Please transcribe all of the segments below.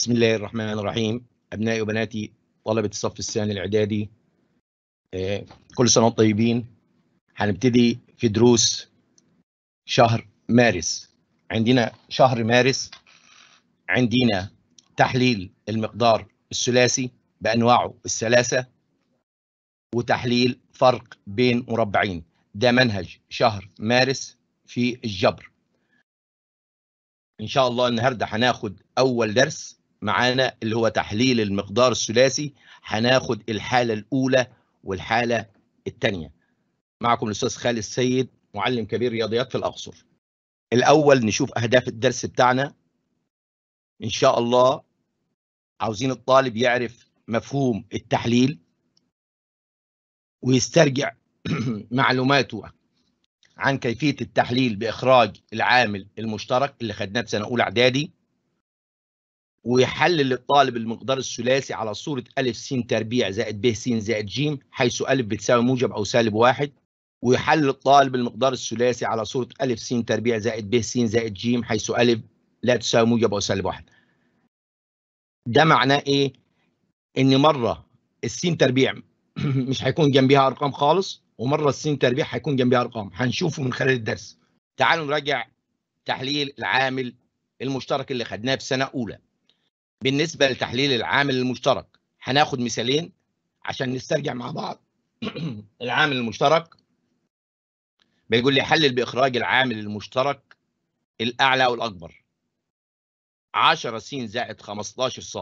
بسم الله الرحمن الرحيم أبنائي وبناتي طلبة الصف الثاني الإعدادي آه، كل سنة وانتم طيبين هنبتدي في دروس شهر مارس عندنا شهر مارس عندنا تحليل المقدار الثلاثي بأنواعه الثلاثة وتحليل فرق بين مربعين ده منهج شهر مارس في الجبر إن شاء الله النهاردة هناخد أول درس معانا اللي هو تحليل المقدار الثلاثي هناخد الحالة الأولى والحالة الثانية معكم الأستاذ خالد السيد معلم كبير رياضيات في الأقصر الأول نشوف أهداف الدرس بتاعنا إن شاء الله عاوزين الطالب يعرف مفهوم التحليل ويسترجع معلوماته عن كيفية التحليل بإخراج العامل المشترك اللي خدناه في سنة أولى إعدادي ويحلل الطالب المقدار الثلاثي على صورة ألف س تربيع زائد ب س زائد ج حيث ألف بتساوي موجب أو سالب واحد ويحلل الطالب المقدار الثلاثي على صورة ألف س تربيع زائد ب س زائد ج حيث ألف لا تساوي موجب أو سالب واحد ده معناه إيه؟ إن مرة السين تربيع مش هيكون جنبها أرقام خالص ومرة السين تربيع هيكون جنبها أرقام هنشوفه من خلال الدرس تعالوا نراجع تحليل العامل المشترك اللي خدناه في سنة أولى بالنسبه لتحليل العامل المشترك هناخد مثالين عشان نسترجع مع بعض العامل المشترك بيقول لي حلل باخراج العامل المشترك الاعلى والاكبر 10 س زائد 15 ص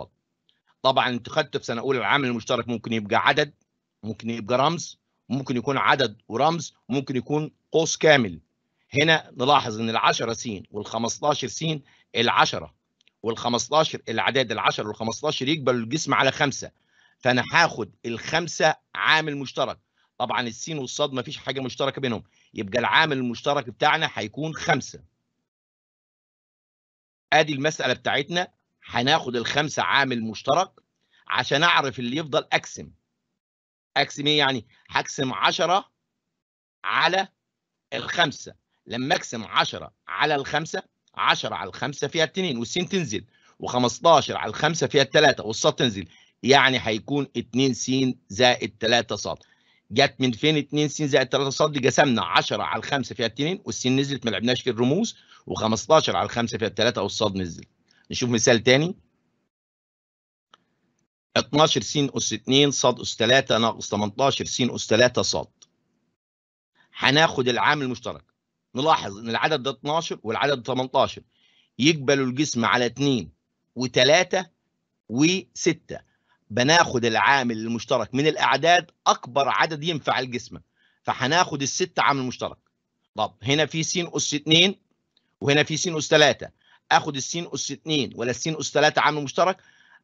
طبعا انت خدت في سنه اولى العامل المشترك ممكن يبقى عدد ممكن يبقى رمز ممكن يكون عدد ورمز ممكن يكون قوس كامل هنا نلاحظ ان ال10 س وال15 س ال10 وال15 العداد ال10 وال15 يقبل الجسم على خمسه فانا هاخد الخمسه عامل مشترك طبعا السين والصاد ما فيش حاجه مشتركه بينهم يبقى العامل المشترك بتاعنا هيكون خمسه ادي المساله بتاعتنا هناخد الخمسه عامل مشترك عشان اعرف اللي يفضل اقسم اقسم ايه يعني هقسم 10 على الخمسه لما اقسم 10 على الخمسه 10 على 5 فيها التنين والسين تنزل و15 على 5 فيها الثلاثه والصاد تنزل يعني هيكون 2 س زائد 3 ص جت من فين 2 س زائد 3 ص دي قسمنا 10 على 5 فيها التنين والسين نزلت ما لعبناش في الرموز و15 على 5 فيها الثلاثه والصاد نزل نشوف مثال تاني 12 س أس 2 ص أس 3 ناقص 18 س أس 3 ص هناخد العامل المشترك نلاحظ ان العدد ده 12 والعدد 18 يقبلوا الجسم على 2 و3 و6 بناخد العامل المشترك من الاعداد اكبر عدد ينفع الجسم فهناخد الست عامل مشترك طب هنا في س اس 2 وهنا في س اس 3 اخد الس اس 2 ولا الس اس 3 عامل مشترك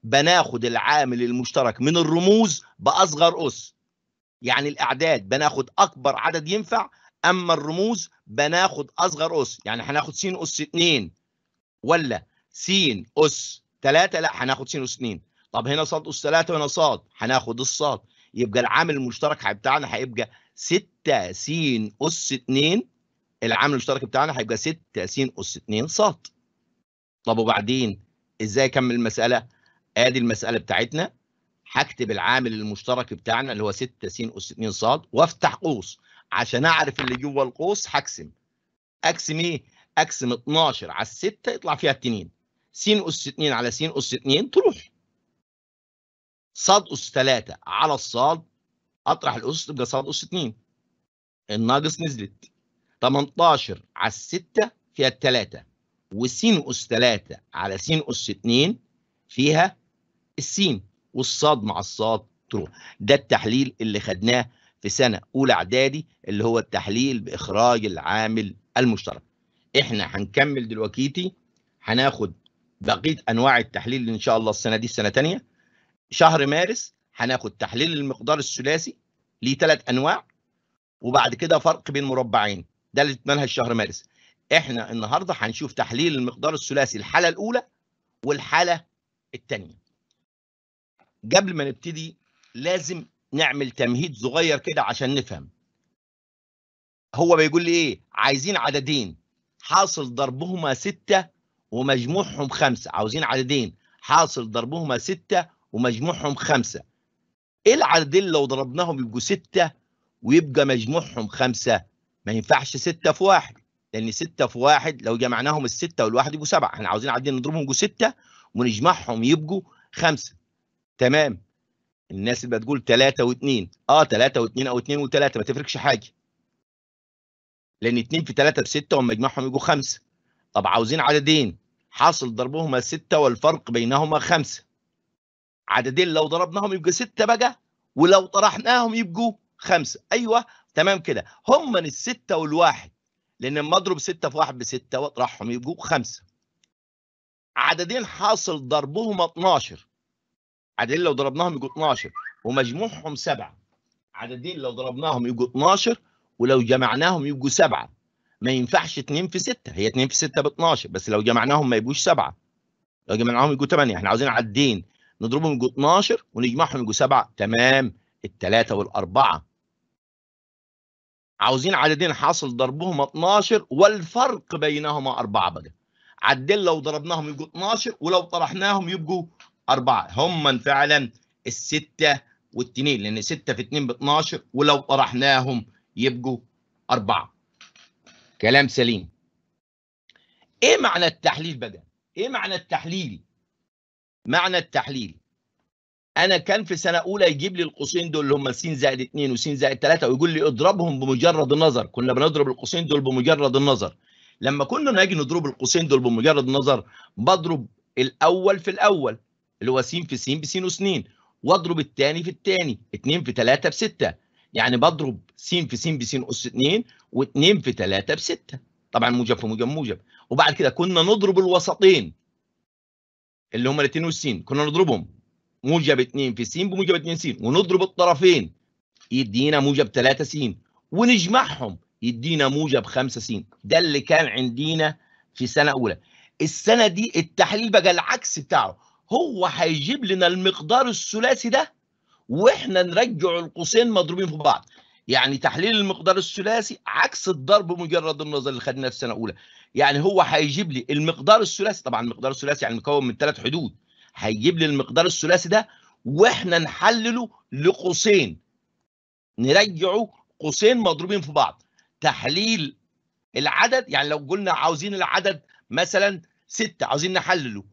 بناخد العامل المشترك من الرموز باصغر اس يعني الاعداد بناخد اكبر عدد ينفع اما الرموز بناخد اصغر اس يعني هناخد س اس 2 ولا س اس 3 لا هناخد س اس 2 طب هنا ص اس 3 وهنا ص هناخد الص يبقى العامل المشترك بتاعنا هيبقى 6 س اس 2 العامل المشترك بتاعنا هيبقى 6 س اس 2 ص طب وبعدين ازاي اكمل المساله ادي المساله بتاعتنا هكتب العامل المشترك بتاعنا اللي هو 6 س اس 2 ص وافتح قوس عشان اعرف اللي جوه القوس هقسم اقسم ايه؟ اقسم 12 على 6 يطلع فيها التنين س اس 2 على س اس 2 تروح ص اس 3 على الصاد اطرح الاس تبقى ص اس 2 الناقص نزلت 18 على 6 فيها 3 وس أس 3 على س أس 2 فيها السين والصاد مع الصاد تروح ده التحليل اللي خدناه في سنه اولى اعدادي اللي هو التحليل باخراج العامل المشترك احنا هنكمل دلوقتي هناخد بقيه انواع التحليل ان شاء الله السنه دي السنه تانية شهر مارس هناخد تحليل المقدار الثلاثي ليه ثلاث انواع وبعد كده فرق بين مربعين ده اللي منهج شهر مارس احنا النهارده هنشوف تحليل المقدار الثلاثي الحاله الاولى والحاله الثانيه قبل ما نبتدي لازم نعمل تمهيد صغير كده عشان نفهم هو بيقول لي ايه عايزين عددين حاصل ضربهما ستة ومجموعهم خمسة عاوزين عددين حاصل ضربهما ستة ومجموعهم خمسة ايه العددين لو ضربناهم يبقوا ستة ويبقى مجموعهم خمسة ما ينفعش ستة في واحد لان ستة في واحد لو جمعناهم الستة والواحد يبقوا سبعة احنا عاوزين عددين نضربهم يبقوا ستة ونجمعهم يبقوا خمسة تمام الناس اللي بتقول 3 و2 اه 3 و2 او 2 و3 ما تفرقش حاجه لان 2 في 3 ب 6 وهم يجمعهم يجوا 5 طب عاوزين عددين حاصل ضربهما 6 والفرق بينهما 5 عددين لو ضربناهم يبقى 6 بقى ولو طرحناهم يبقوا 5 ايوه تمام كده هم من الستة والواحد لان لما اضرب 6 في 1 ب 6 واطرحهم يبقوا 5 عددين حاصل ضربهما 12 عددين لو ضربناهم يبقوا 12 ومجموعهم سبعه. عددين لو ضربناهم يبقوا 12 ولو جمعناهم يبقوا سبعه. ما ينفعش 2 في 6 هي 2 في 6 ب 12 بس لو جمعناهم ما يبقوش سبعه. لو جمعناهم يبقوا 8 احنا عاوزين عددين نضربهم يبقوا 12 ونجمعهم يبقوا سبعه تمام الثلاثة والأربعة عاوزين عددين حاصل ضربهم 12 والفرق بينهما اربعه بقى عدل لو ضربناهم يبقوا 12 ولو طرحناهم يبقوا أربعة هم فعلا الستة والتنين لأن ستة في اتنين باتناشر 12 ولو طرحناهم يبقوا أربعة كلام سليم إيه معنى التحليل بقى؟ إيه معنى التحليل؟ معنى التحليل أنا كان في سنة أولى يجيب لي القوسين دول اللي هم س زائد 2 وس زائد 3 ويقول لي اضربهم بمجرد النظر كنا بنضرب القوسين دول بمجرد النظر لما كنا نيجي نضرب القوسين دول بمجرد النظر بضرب الأول في الأول اللي هو س في س بس وسنين واضرب الثاني في الثاني 2 في 3 بستة يعني بضرب س في س بس أس 2 و2 في 3 بستة طبعا موجب في موجب موجب وبعد كده كنا نضرب الوسطين اللي هم الاثنين والسين كنا نضربهم موجب 2 في س بموجب 2 س ونضرب الطرفين يدينا موجب 3 س ونجمعهم يدينا موجب 5 س ده اللي كان عندنا في سنه اولى السنه دي التحليل بقى العكس بتاعه هو هيجيب لنا المقدار الثلاثي ده واحنا نرجع القوسين مضروبين في بعض يعني تحليل المقدار الثلاثي عكس الضرب مجرد النظر اللي خدناه في سنه اولى يعني هو هيجيب لي المقدار الثلاثي طبعا المقدار الثلاثي يعني مكون من ثلاث حدود هيجيب لي المقدار الثلاثي ده واحنا نحلله لقوسين نرجعه قوسين مضروبين في بعض تحليل العدد يعني لو قلنا عاوزين العدد مثلا ستة عاوزين نحلله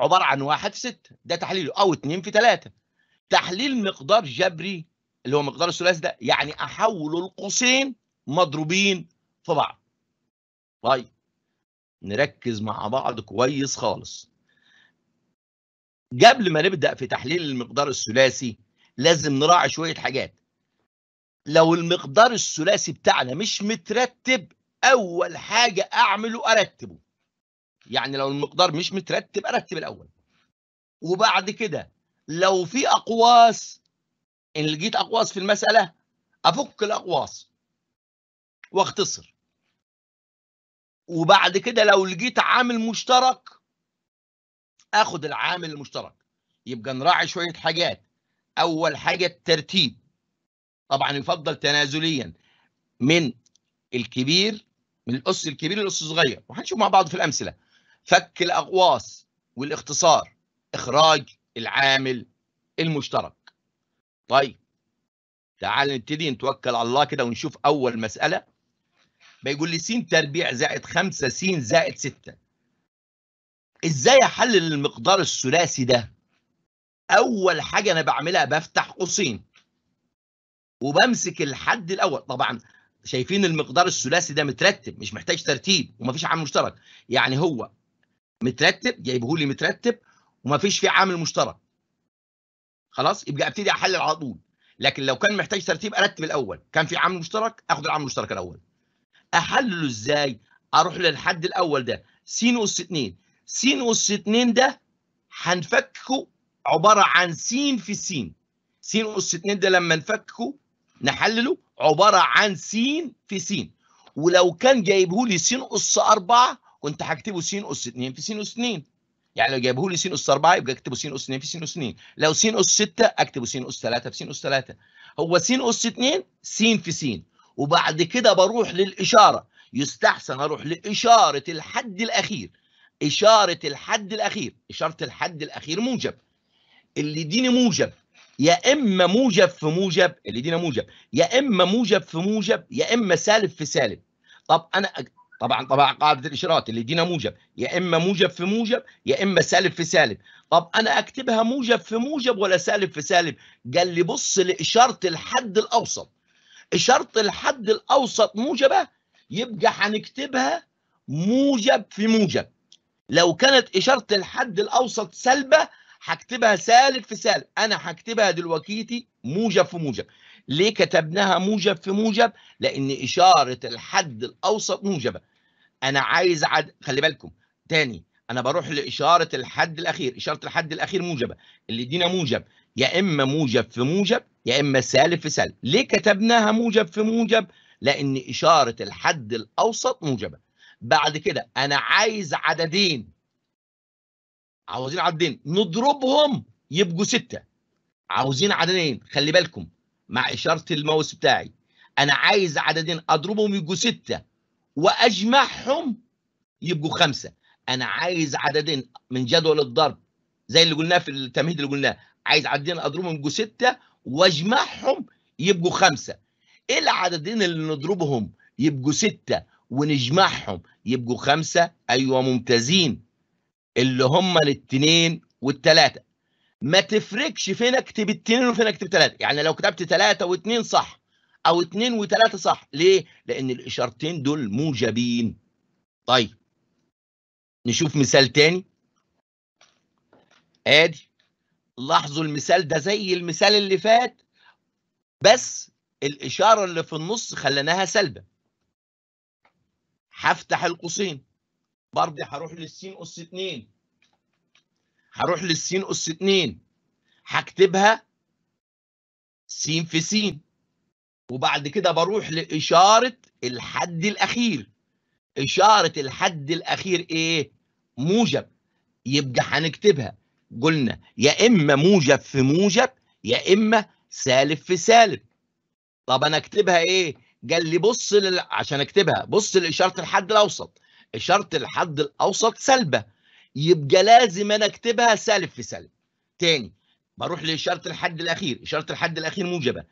عباره عن واحد في 6 ده تحليله او 2 في 3 تحليل مقدار جبري اللي هو مقدار الثلاثي ده يعني احول القوسين مضروبين في بعض طيب نركز مع بعض كويس خالص قبل ما نبدا في تحليل المقدار الثلاثي لازم نراعي شويه حاجات لو المقدار الثلاثي بتاعنا مش مترتب اول حاجه اعمله ارتبه يعني لو المقدار مش مترتب ارتب الاول وبعد كده لو في اقواس ان لقيت اقواس في المساله افك الاقواس واختصر وبعد كده لو لقيت عامل مشترك اخد العامل المشترك يبقى نراعي شويه حاجات اول حاجه الترتيب طبعا يفضل تنازليا من الكبير من الاس الكبير للاس الصغير وهنشوف مع بعض في الامثله فك الاغواص والاختصار اخراج العامل المشترك طيب تعال نبتدي نتوكل على الله كده ونشوف اول مساله بيقول لي س تربيع زائد 5 س زائد 6 ازاي احلل المقدار الثلاثي ده اول حاجه انا بعملها بفتح قوسين وبمسك الحد الاول طبعا شايفين المقدار الثلاثي ده مترتب مش محتاج ترتيب ومفيش عامل مشترك يعني هو مترتب جايبه لي مترتب ومفيش فيه عامل مشترك خلاص يبقى ابتدي احلل على طول لكن لو كان محتاج ترتيب ارتب الاول كان في عامل مشترك اخد العامل المشترك الاول احلله ازاي اروح للحد الاول ده س اس 2 س اس 2 ده هنفكه عباره عن س في س س اس 2 ده لما نفكه نحلله عباره عن س في س ولو كان جايبه لي س اس 4 كنت هكتبه س أس 2 في س أس 2 يعني لو جايبه لي س أس 4 يبقى اكتبه س أس 2 في س أس 2 لو س أس 6 اكتبه س أس 3 في س أس 3 هو س أس 2 س في س وبعد كده بروح للإشارة يستحسن أروح لإشارة الحد الأخير إشارة الحد الأخير إشارة الحد الأخير موجب اللي يديني موجب يا اما موجب في موجب اللي يدينا موجب يا اما موجب في موجب يا اما سالب في سالب طب انا طبعا طبعا قاعده الاشارات اللي يدينا موجب يا اما موجب في موجب يا اما سالب في سالب طب انا اكتبها موجب في موجب ولا سالب في سالب قال لي بص لاشاره الحد الاوسط اشاره الحد الاوسط موجبه يبقى هنكتبها موجب في موجب لو كانت اشاره الحد الاوسط سلبه هكتبها سالب في سالب انا هكتبها دلوقتي موجب في موجب ليه كتبناها موجب في موجب لان اشاره الحد الاوسط موجبه انا عايز عد... خلي بالكم تاني انا بروح لاشاره الحد الاخير اشاره الحد الاخير موجبه اللي يدينا موجب يا اما موجب في موجب يا اما سالب في سالب ليه كتبناها موجب في موجب لان اشاره الحد الاوسط موجبه بعد كده انا عايز عددين عاوزين عددين نضربهم يبقوا ستة عاوزين عددين خلي بالكم مع اشاره الماوس بتاعي انا عايز عددين اضربهم يبقوا ستة واجمعهم يبقوا خمسه انا عايز عددين من جدول الضرب زي اللي قلناه في التمهيد اللي قلناه عايز عددين اضربهم يبقوا سته واجمعهم يبقوا خمسه ايه العددين اللي نضربهم يبقوا سته ونجمعهم يبقوا خمسه ايوه ممتازين اللي هم الاثنين والثلاثه ما تفرقش فين اكتب الاثنين وفين اكتب ثلاثه يعني لو كتبت ثلاثه واثنين صح او اتنين وتلاته صح ليه لان الاشارتين دول موجبين طيب نشوف مثال تاني ادي لاحظوا المثال ده زي المثال اللي فات بس الاشاره اللي في النص خليناها سلبه هفتح القوسين برضه هروح للسين اس 2 هروح للسين اس 2 هكتبها س في سين وبعد كده بروح لإشارة الحد الأخير إشارة الحد الأخير إيه؟ موجب يبقى هنكتبها قلنا يا إما موجب في موجب يا إما سالب في سالب طب أنا أكتبها إيه؟ قال لي بص لل... عشان أكتبها بص لإشارة الحد الأوسط إشارة الحد الأوسط سلبة يبقى لازم أنا أكتبها سالب في سالب تاني بروح لإشارة الحد الأخير إشارة الحد الأخير موجبة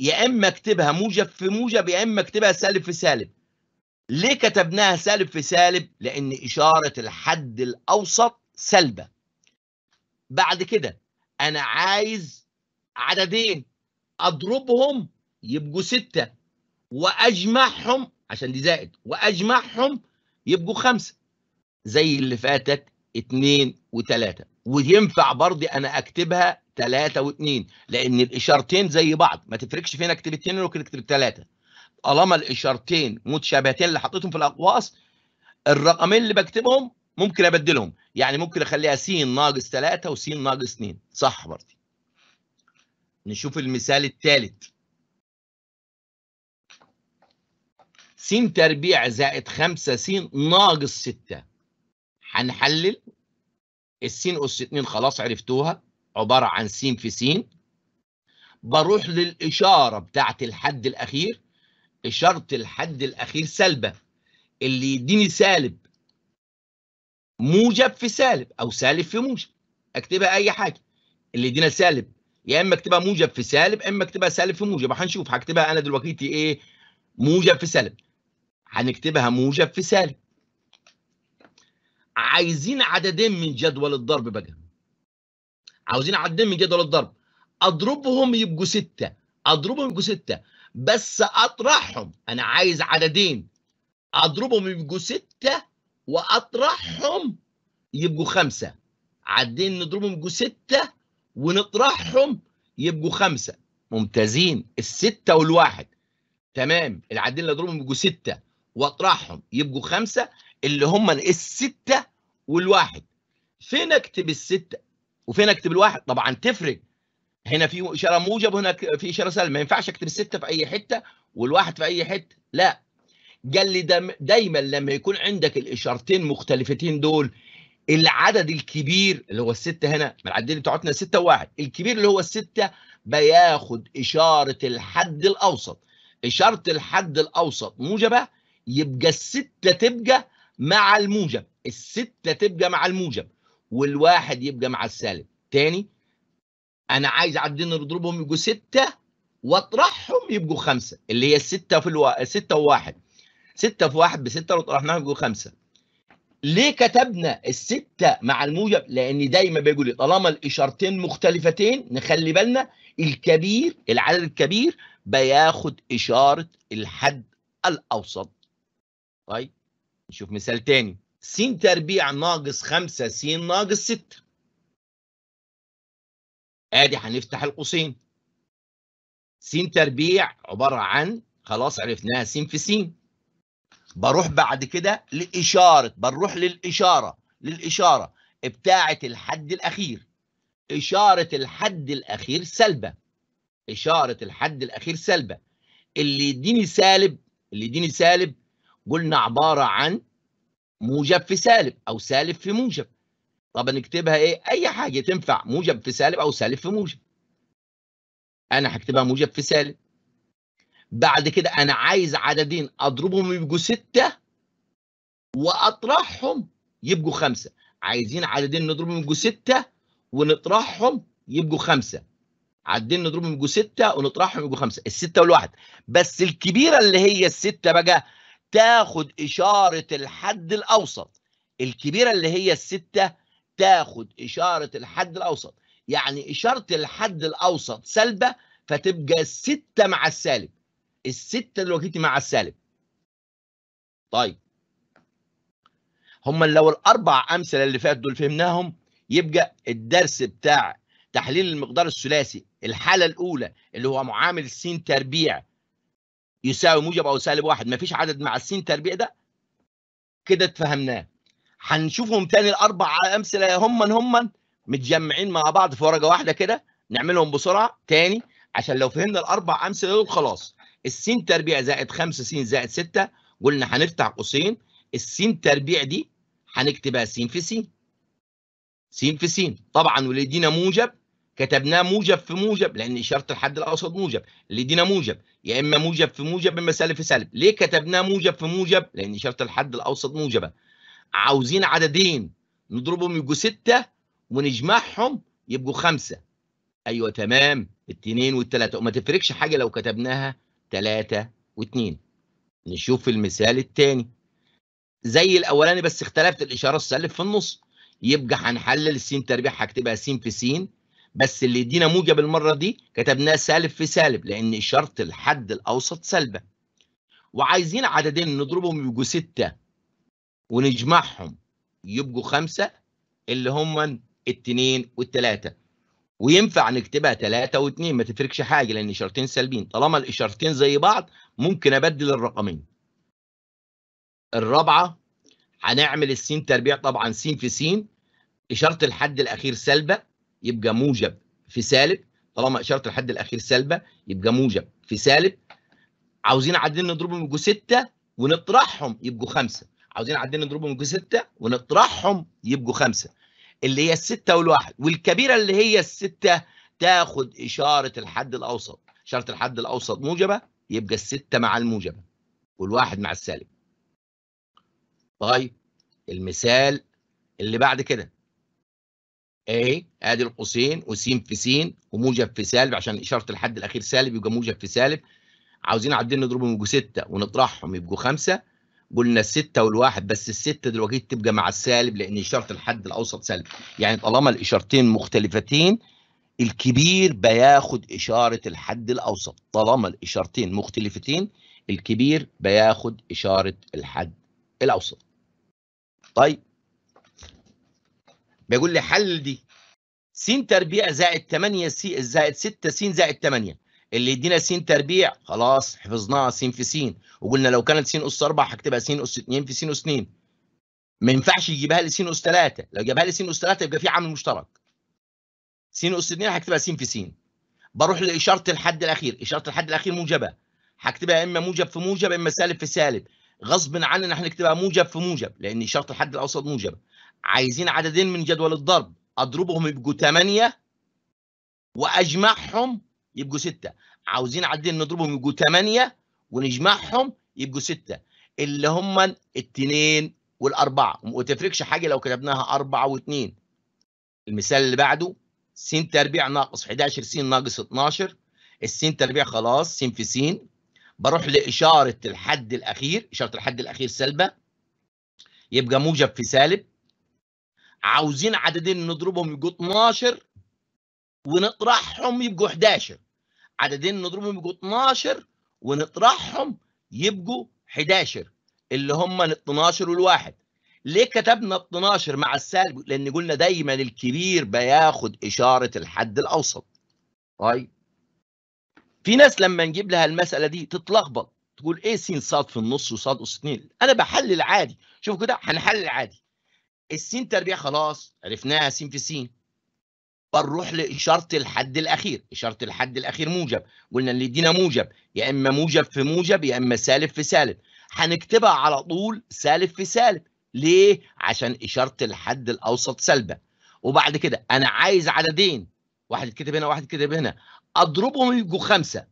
يا اما اكتبها موجب في موجب يا اما اكتبها سالب في سالب ليه كتبناها سالب في سالب لان اشاره الحد الاوسط سلبه بعد كده انا عايز عددين اضربهم يبقوا ستة واجمعهم عشان دي زائد واجمعهم يبقوا خمسة زي اللي فاتت 2 و3 وينفع برضه انا اكتبها 3 و2 لان الاشارتين زي بعض ما تفرقش فين اكتب الاثنين ولا اكتب الثلاثه طالما الاشارتين متشابهتين اللي حطيتهم في الاقواس الرقمين اللي بكتبهم ممكن ابدلهم يعني ممكن اخليها س ناقص 3 وس ناقص 2 صح برضه نشوف المثال الثالث س تربيع زائد 5 س ناقص 6 هنحلل السين أس 2 خلاص عرفتوها عبارة عن س في س بروح للإشارة بتاعة الحد الأخير إشارة الحد الأخير سلبة اللي يديني سالب موجب في سالب أو سالب في موجب أكتبها أي حاجة اللي يدينا سالب يا إما أكتبها موجب في سالب إما أكتبها سالب في موجب هنشوف هكتبها أنا دلوقتي إيه موجب في سالب هنكتبها موجب في سالب عايزين عددين من جدول الضرب بقى عاوزين عددين من جدول الضرب اضربهم يبقوا ستة اضربهم يبقوا ستة بس اطرحهم انا عايز عددين اضربهم يبقوا ستة واطرحهم يبقوا خمسة عدين نضربهم يبقوا ستة ونطرحهم يبقوا خمسة ممتازين الستة والواحد تمام العدين اللي اضربهم يبقوا ستة واطرحهم يبقوا خمسة اللي هم الستة والواحد فين اكتب الستة وفين اكتب الواحد طبعا تفرق هنا في إشارة موجب وهنا في إشارة سالب ما ينفعش اكتب الستة في أي حتة والواحد في أي حتة لا قال لي دايما لما يكون عندك الإشارتين مختلفتين دول العدد الكبير اللي هو الستة هنا من العددين بتاعتنا ستة واحد الكبير اللي هو الستة بياخد إشارة الحد الأوسط إشارة الحد الأوسط موجبة يبقى الستة تبقى مع الموجب الستة تبقى مع الموجب والواحد يبقى مع السالب تاني انا عايز عدين نضربهم يبقوا ستة واطرحهم يبقوا خمسة اللي هي الستة في الوا... ستة وواحد ستة في واحد بستة لو طرحناها يبقوا خمسة ليه كتبنا الستة مع الموجب لان دايما بيقول لي طالما الاشارتين مختلفتين نخلي بالنا الكبير العدد الكبير بياخد اشارة الحد الاوسط طيب نشوف مثال تاني س تربيع ناقص 5 س ناقص 6 ادي هنفتح القوسين س تربيع عباره عن خلاص عرفناها س في س بروح بعد كده لاشاره بنروح للاشاره للاشاره بتاعه الحد الاخير اشاره الحد الاخير سلبه اشاره الحد الاخير سلبه اللي يديني سالب اللي يديني سالب قلنا عبارة عن موجب في سالب أو سالب في موجب طب نكتبها إيه؟ أي حاجة تنفع موجب في سالب أو سالب في موجب أنا هكتبها موجب في سالب بعد كده أنا عايز عددين أضربهم يبقوا ستة وأطرحهم يبقوا خمسة عايزين عددين نضربهم يبقوا ستة ونطرحهم يبقوا خمسة عددين نضربهم يبقوا ستة ونطرحهم يبقوا خمسة الستة والواحد بس الكبيرة اللي هي الستة بقى تاخد إشارة الحد الأوسط الكبيرة اللي هي الستة تاخد إشارة الحد الأوسط يعني إشارة الحد الأوسط سلبة فتبقى الستة مع السالب الستة دلوقتي مع السالب طيب هما لو الأربع أمثلة اللي فاتوا دول فهمناهم يبقى الدرس بتاع تحليل المقدار الثلاثي الحالة الأولى اللي هو معامل س تربيع يساوي موجب او سالب واحد ما فيش عدد مع السين تربيع ده كده اتفهمناه هنشوفهم تاني الاربع امثله هما هما متجمعين مع بعض في ورقه واحده كده نعملهم بسرعه تاني عشان لو فهمنا الاربع امثله دول خلاص السين تربيع زائد 5 س زائد 6 قلنا هنفتح قوسين السين تربيع دي هنكتبها س في س س في س طبعا ولدينا موجب كتبناه موجب في موجب لان اشاره الحد الاوسط موجب اللي دينا موجب يا اما موجب في موجب اما سالب في سالب ليه كتبناه موجب في موجب لان اشاره الحد الاوسط موجبه عاوزين عددين نضربهم يبقوا سته ونجمعهم يبقوا خمسه ايوه تمام الاثنين والثلاثه وما تفرقش حاجه لو كتبناها ثلاثة واثنين نشوف المثال الثاني زي الاولاني بس اختلفت الاشاره السالب في النص يبقى هنحلل السين تربيع هكتبها س في سين بس اللي يدينا موجب المره دي كتبناه سالب في سالب لان شرط الحد الاوسط سالبه وعايزين عددين نضربهم يبقوا سته ونجمعهم يبقوا خمسه اللي هم التنين والتلاته وينفع نكتبها تلاته واتنين ما تفرقش حاجه لان اشارتين سالبين طالما الاشارتين زي بعض ممكن ابدل الرقمين الرابعه هنعمل السين تربيع طبعا سين في سين اشاره الحد الاخير سالبه يبقى موجب في سالب طالما اشاره الحد الاخير سالبه يبقى موجب في سالب عاوزين عددين نضربهم يبقوا 6 ونطرحهم يبقوا 5 عاوزين عددين نضربهم يبقوا 6 ونطرحهم يبقوا 5 اللي هي الستة والواحد والكبيرة اللي هي الستة تاخد إشارة الحد الأوسط إشارة الحد الأوسط موجبة يبقى الستة مع الموجبة والواحد مع السالب طيب المثال اللي بعد كده اي ادي القوسين وسين في سين وموجب في سالب عشان اشاره الحد الاخير سالب يبقى موجب في سالب عاوزين عدين نضربهم يبقوا سته ونطرحهم يبقوا خمسه قلنا الستة والواحد بس الستة دلوقتي تبقى مع السالب لأن إشارة الحد الأوسط سالب يعني طالما الإشارتين مختلفتين الكبير بياخد إشارة الحد الأوسط طالما الإشارتين مختلفتين الكبير بياخد إشارة الحد الأوسط طيب بيقول لي حل دي س تربيع زائد 8 س زائد 6 س زائد 8 اللي يدينا س تربيع خلاص حفظناها س في س وقلنا لو كانت س اس 4 هكتبها س اس 2 في س اس 2 ما ينفعش يجيبها لي س اس 3 لو جابها لي س اس 3 يبقى في عامل مشترك س اس 2 هكتبها س في س بروح لاشاره الحد الاخير اشاره الحد الاخير موجبه هكتبها اما موجب في موجب اما سالب في سالب غصب عننا احنا نكتبها موجب في موجب لان اشاره الحد الاوسط موجبه عايزين عددين من جدول الضرب اضربهم يبقوا 8 واجمعهم يبقوا 6 عاوزين عددين نضربهم يبقوا 8 ونجمعهم يبقوا 6 اللي هم الاثنين والاربعه وما تفرقش حاجه لو كتبناها 4 و2 المثال اللي بعده س تربيع ناقص 11 س ناقص 12 الس تربيع خلاص س في س بروح لاشاره الحد الاخير اشاره الحد الاخير سالبه يبقى موجب في سالب عاوزين عددين نضربهم يبقوا 12 ونطرحهم يبقوا 11 عددين نضربهم يبقوا 12 ونطرحهم يبقوا 11 اللي هم ال 12 والواحد ليه كتبنا ال 12 مع السالب لان قلنا دايما الكبير بياخد اشاره الحد الاوسط طيب في ناس لما نجيب لها المساله دي تتلخبط تقول ايه س ص في النص وص اس 2 انا بحلل عادي شوف كده هنحلل عادي السين تربيع خلاص عرفناها سين في سين بنروح لاشاره الحد الاخير اشاره الحد الاخير موجب قلنا اللي يدينا موجب يا اما موجب في موجب يا اما سالب في سالب هنكتبها على طول سالب في سالب ليه عشان اشاره الحد الاوسط سالبه وبعد كده انا عايز عددين واحد يتكتب هنا واحد يتكتب هنا اضربهم يبقوا خمسه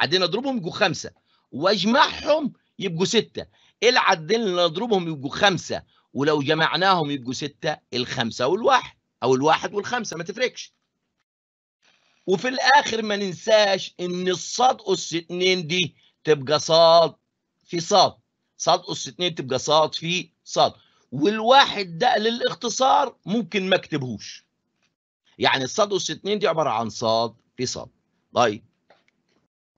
عدين اضربهم يبقوا خمسه واجمعهم يبقوا سته إيه العدين اللي اضربهم يبقوا خمسه ولو جمعناهم يبقوا ستة الخمسة والواحد أو الواحد والخمسة ما تفرقش وفي الآخر ما ننساش إن الصاد أس اتنين دي تبقى صاد في صاد صاد أس اتنين تبقى صاد في صاد والواحد ده للاختصار ممكن ما اكتبهوش يعني الصاد أس اتنين دي عبارة عن صاد في صاد طيب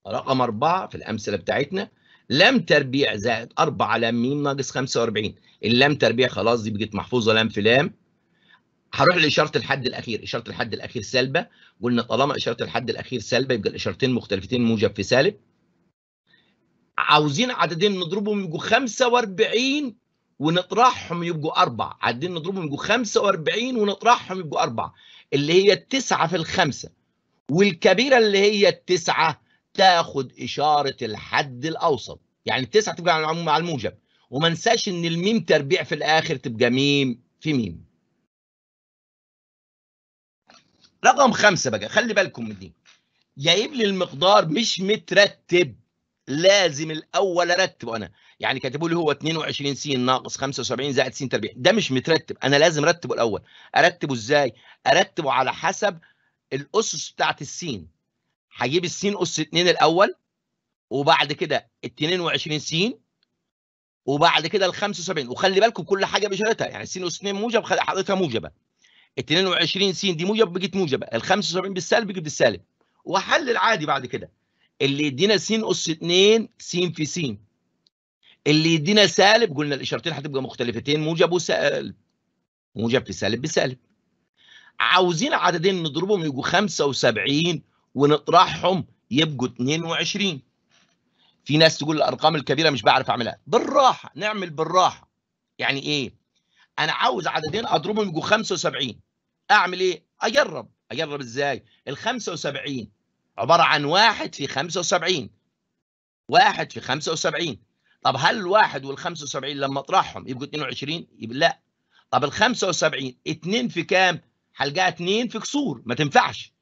رقم أربعة في الأمثلة بتاعتنا لم تربيع زائد أربعة على ميم ناقص 45 اللام تربيع خلاص دي بقت محفوظه لام في لام هروح لاشاره الحد الاخير اشاره الحد الاخير سالبه قلنا طالما اشاره الحد الاخير سالبه يبقى الاشارتين مختلفتين موجب في سالب عاوزين عددين نضربهم يبقوا 45 ونطرحهم يبقوا اربع عددين نضربهم يبقوا 45 ونطرحهم يبقوا اربع اللي هي التسعة في الخمسة والكبيرة اللي هي التسعة تاخد إشارة الحد الأوسط يعني التسعة تبقى مع الموجب وما انساش ان الميم تربيع في الاخر تبقى ميم في ميم رقم خمسة بقى خلي بالكم من دي جايب لي المقدار مش مترتب لازم الاول ارتبه انا يعني كاتبوا لي هو 22 س ناقص 75 زائد س تربيع ده مش مترتب انا لازم ارتبه الاول ارتبه ازاي ارتبه على حسب الاسس بتاعت السين هجيب السين اس 2 الاول وبعد كده 22 س وبعد كده ال 75 وخلي بالكم كل حاجه بشارتها يعني السين 2 موجب حضرتها موجبه ال 22 س دي موجب بقت موجبه ال 75 بالسالب بقت بالسالب وحل عادي بعد كده اللي يدينا س اس 2 س في س اللي يدينا سالب قلنا الاشارتين هتبقى مختلفتين موجب وسالب موجب في سالب بسالب عاوزين عددين نضربهم يبقوا 75 ونطرحهم يبقوا 22 في ناس تقول الارقام الكبيره مش بعرف اعملها بالراحه نعمل بالراحه يعني ايه انا عاوز عددين اضربهم يبقوا 75 اعمل ايه اجرب اجرب ازاي ال 75 عباره عن واحد في 75 واحد في 75 طب هل الواحد وال 75 لما اطرحهم يبقوا 22 يبقى لا طب ال 75 2 في كام هلقاها 2 في كسور ما تنفعش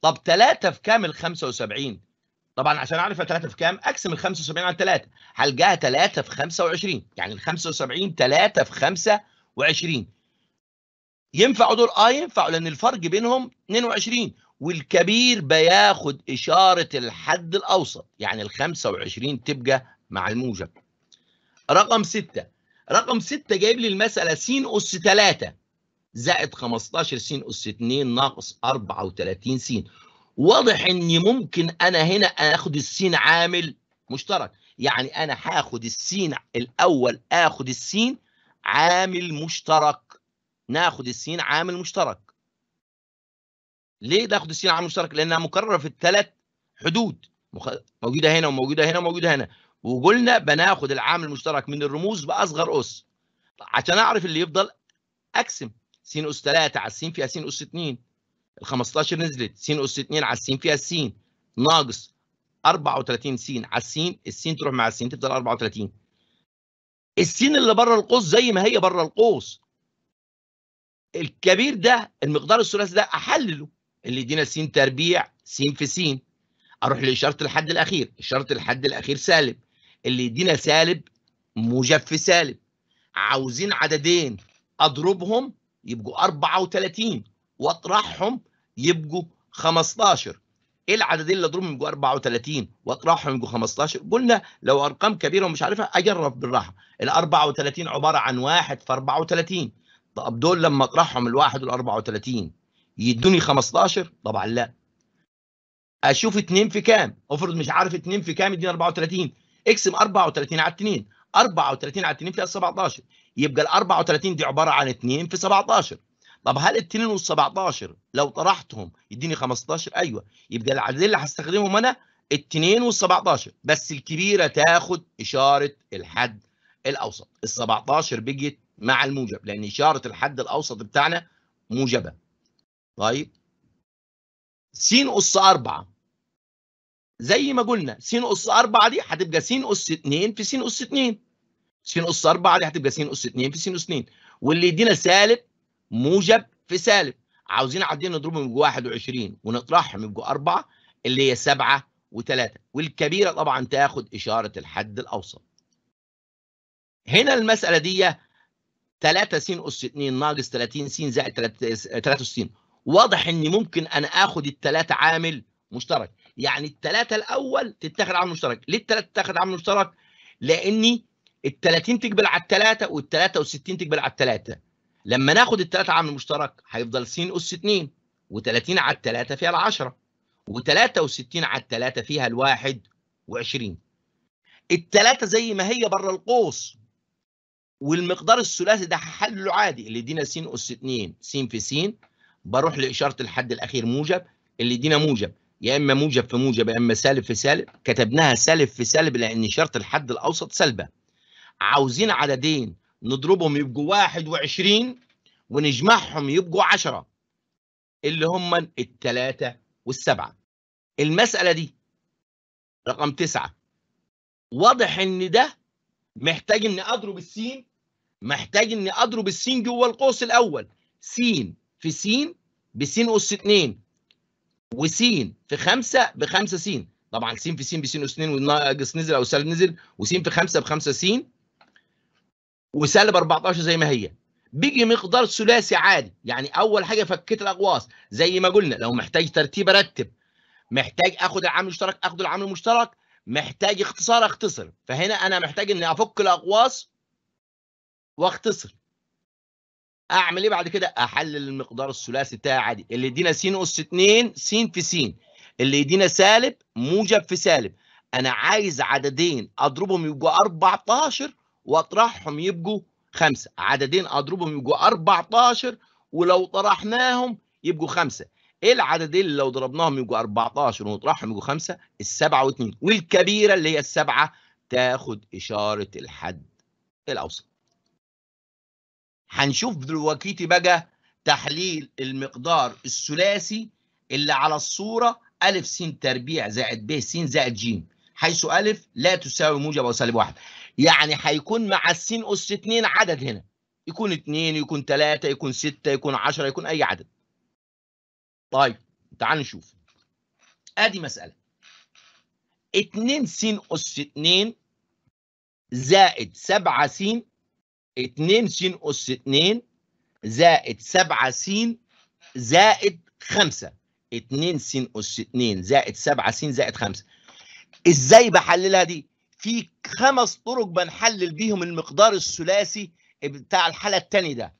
طب 3 في كام ال 75 طبعا عشان اعرف 3 في كام اقسم ال 75 على 3 هلقاها 3 في 25 يعني ال 75 3 في 25 ينفعوا دول اه ينفعوا لان الفرق بينهم 22 والكبير بياخد اشاره الحد الاوسط يعني ال 25 تبقى مع الموجب رقم 6 رقم 6 جايب لي المساله س اس 3 زائد 15 س اس 2 ناقص 34 س واضح اني ممكن انا هنا اخد السين عامل مشترك يعني انا هاخد السين الاول اخد السين عامل مشترك ناخد السين عامل مشترك ليه ناخد السين عامل مشترك لانها مكرره في الثلاث حدود موجوده هنا وموجوده هنا وموجوده هنا وقلنا بناخد العامل المشترك من الرموز باصغر اس عشان اعرف اللي يفضل اقسم سين اس 3 على السين فيها سين اس 2 ال 15 نزلت س اس 2 على السين فيها السين ناقص 34 س على السين السين تروح مع السين تفضل 34 السين اللي بره القوس زي ما هي بره القوس الكبير ده المقدار الثلاثي ده احلله اللي يدينا س تربيع س في س اروح لاشاره الحد الاخير اشاره الحد الاخير سالب اللي يدينا سالب موجب في سالب عاوزين عددين اضربهم يبقوا 34 واطرحهم يبقوا 15 ايه العددين اللي اضربهم يبقوا 34 واطرحهم يبقوا 15 قلنا لو ارقام كبيره ومش عارفها اجرب بالراحه ال 34 عباره عن 1 في 34 طب دول لما اطرحهم الواحد وال 34 يدوني 15 طبعا لا اشوف 2 في كام افرض مش عارف 2 في كام يديني 34 اقسم 34 على 2 34 على 2 فيها 17 يبقى ال 34 دي عباره عن 2 في 17 طب هل ال 2 وال 17 لو طرحتهم يديني 15 ايوه يبقى العددين اللي هستخدمهم انا ال 2 وال 17 بس الكبيره تاخد اشاره الحد الاوسط ال 17 بقت مع الموجب لان اشاره الحد الاوسط بتاعنا موجبه طيب س اس 4 زي ما قلنا س اس 4 دي هتبقى س اس 2 في س اس 2 س اس 4 دي هتبقى س اس 2 في س اس 2 واللي يدينا سالب موجب في سالب عاوزين عددين نضربهم يبقوا 21 ونطرحهم يبقوا 4 اللي هي 7 و3 والكبيره طبعا تاخد اشاره الحد الاوسط هنا المساله دي 3 س اس 2 ناقص 30 س زائد 63 واضح ان ممكن انا اخد الثلاثه عامل مشترك يعني الثلاثه الاول تتاخد عامل مشترك ليه الثلاثه تتاخد عامل مشترك لاني ال 30 تقبل على الثلاثه وال 63 تقبل على الثلاثه لما ناخد التلاتة عامل مشترك هيفضل س أس 2 و30 على التلاتة فيها العشرة و63 على التلاتة فيها الواحد وعشرين التلاتة زي ما هي بره القوس والمقدار الثلاثي ده هحلله عادي اللي يدينا س أس 2 س في س بروح لإشارة الحد الأخير موجب اللي يدينا موجب يا إما موجب في موجب يا إما سالب في سالب كتبناها سالب في سالب لأن إشارة الحد الأوسط سالبة عاوزين عددين نضربهم يبقوا 21 ونجمعهم يبقوا 10 اللي هم الثلاثة والسبعة المسألة دي رقم تسعة واضح ان ده محتاج اني اضرب السين محتاج اني اضرب السين جوه القوس الاول سين في سين بسين اس اتنين وسين في خمسة بخمسة سين طبعا سين في سين بسين اس اتنين والناقص نزل او سالب نزل وسين في خمسة بخمسة سين وسالب 14 زي ما هي بيجي مقدار ثلاثي عادي يعني اول حاجه فكيت الاقواس زي ما قلنا لو محتاج ترتيب ارتب محتاج اخد العامل المشترك اخد العامل المشترك محتاج اختصار اختصر فهنا انا محتاج اني افك الاقواس واختصر اعمل ايه بعد كده احلل المقدار الثلاثي بتاعي عادي اللي يدينا س اس 2 س في س اللي يدينا سالب موجب في سالب انا عايز عددين اضربهم يبقوا 14 واطرحهم يبقوا خمسة عددين اضربهم يبقوا 14 ولو طرحناهم يبقوا خمسة ايه العددين اللي لو ضربناهم يبقوا 14 ونطرحهم يبقوا خمسة السبعة واثنين والكبيرة اللي هي السبعة تاخد اشارة الحد الاوسط هنشوف دلوقتي بقى تحليل المقدار الثلاثي اللي على الصورة ألف س تربيع زائد ب س زائد ج حيث ألف لا تساوي موجب أو سالب واحد يعني هيكون مع السين أس 2 عدد هنا يكون 2 يكون 3 يكون 6 يكون 10 يكون أي عدد طيب تعال نشوف ادي مسألة 2 سين أس 2 زائد 7 سين 2 سين أس 2 زائد 7 سين زائد 5 2 سين أس 2 زائد 7 سين زائد 5 ازاي بحللها دي؟ في خمس طرق بنحلل بيهم المقدار الثلاثي بتاع الحاله الثانيه ده